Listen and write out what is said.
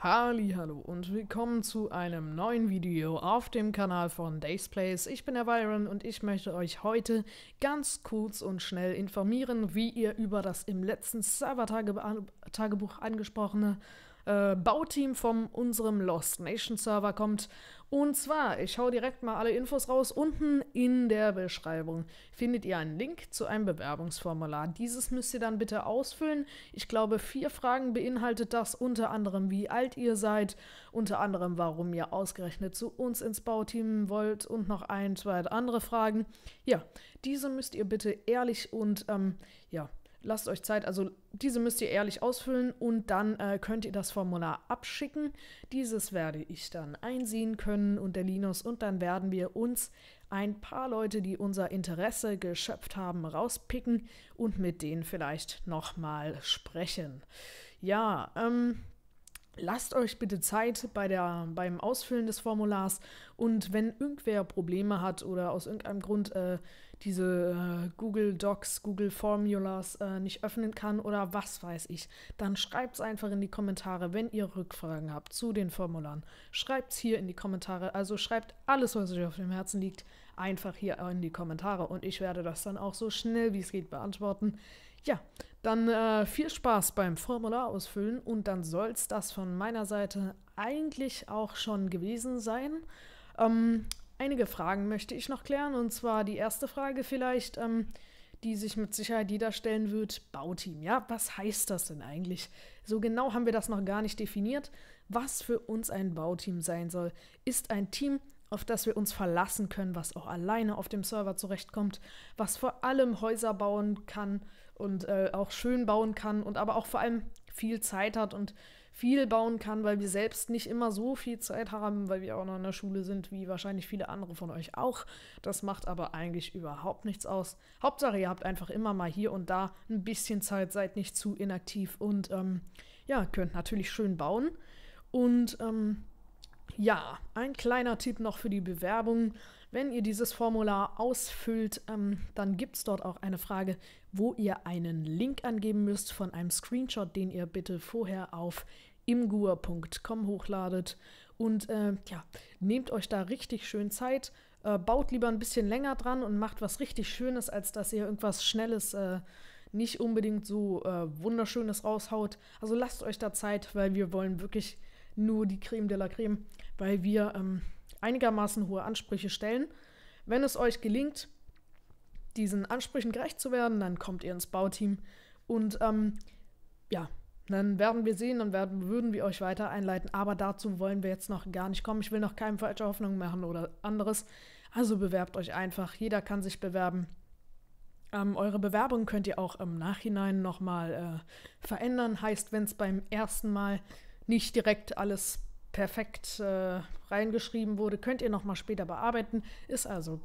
Hallo und willkommen zu einem neuen Video auf dem Kanal von Days Plays. Ich bin der Byron und ich möchte euch heute ganz kurz und schnell informieren, wie ihr über das im letzten Server-Tagebuch angesprochene äh, Bauteam von unserem Lost Nation Server kommt. Und zwar, ich schaue direkt mal alle Infos raus. Unten in der Beschreibung findet ihr einen Link zu einem Bewerbungsformular. Dieses müsst ihr dann bitte ausfüllen. Ich glaube, vier Fragen beinhaltet das, unter anderem wie alt ihr seid, unter anderem warum ihr ausgerechnet zu uns ins Bauteam wollt und noch ein, zwei andere Fragen. Ja, diese müsst ihr bitte ehrlich und ähm, ja, lasst euch Zeit. Also diese müsst ihr ehrlich ausfüllen und dann äh, könnt ihr das Formular abschicken. Dieses werde ich dann einsehen können und der Linus und dann werden wir uns ein paar Leute, die unser Interesse geschöpft haben, rauspicken und mit denen vielleicht nochmal sprechen. Ja, ähm, Lasst euch bitte Zeit bei der, beim Ausfüllen des Formulars und wenn irgendwer Probleme hat oder aus irgendeinem Grund äh, diese äh, Google Docs, Google Formulas äh, nicht öffnen kann oder was weiß ich, dann schreibt es einfach in die Kommentare, wenn ihr Rückfragen habt zu den Formularen. Schreibt es hier in die Kommentare, also schreibt alles, was euch auf dem Herzen liegt, einfach hier in die Kommentare und ich werde das dann auch so schnell wie es geht beantworten. Ja, dann äh, viel Spaß beim Formular ausfüllen und dann soll es das von meiner Seite eigentlich auch schon gewesen sein. Ähm, einige Fragen möchte ich noch klären und zwar die erste Frage vielleicht, ähm, die sich mit Sicherheit jeder stellen wird, Bauteam. Ja, was heißt das denn eigentlich? So genau haben wir das noch gar nicht definiert, was für uns ein Bauteam sein soll. Ist ein Team auf das wir uns verlassen können, was auch alleine auf dem Server zurechtkommt, was vor allem Häuser bauen kann und äh, auch schön bauen kann und aber auch vor allem viel Zeit hat und viel bauen kann, weil wir selbst nicht immer so viel Zeit haben, weil wir auch noch in der Schule sind, wie wahrscheinlich viele andere von euch auch. Das macht aber eigentlich überhaupt nichts aus. Hauptsache, ihr habt einfach immer mal hier und da ein bisschen Zeit, seid nicht zu inaktiv und ähm, ja, könnt natürlich schön bauen. Und ähm, ja, ein kleiner Tipp noch für die Bewerbung. Wenn ihr dieses Formular ausfüllt, ähm, dann gibt es dort auch eine Frage, wo ihr einen Link angeben müsst von einem Screenshot, den ihr bitte vorher auf imgur.com hochladet. Und äh, ja, nehmt euch da richtig schön Zeit, äh, baut lieber ein bisschen länger dran und macht was richtig Schönes, als dass ihr irgendwas Schnelles, äh, nicht unbedingt so äh, Wunderschönes raushaut. Also lasst euch da Zeit, weil wir wollen wirklich nur die Creme de la Creme, weil wir ähm, einigermaßen hohe Ansprüche stellen. Wenn es euch gelingt, diesen Ansprüchen gerecht zu werden, dann kommt ihr ins Bauteam und ähm, ja, dann werden wir sehen, dann werden, würden wir euch weiter einleiten. Aber dazu wollen wir jetzt noch gar nicht kommen. Ich will noch keinem falsche Hoffnung machen oder anderes. Also bewerbt euch einfach. Jeder kann sich bewerben. Ähm, eure Bewerbung könnt ihr auch im Nachhinein nochmal äh, verändern. Heißt, wenn es beim ersten Mal nicht direkt alles perfekt äh, reingeschrieben wurde, könnt ihr nochmal später bearbeiten. Ist also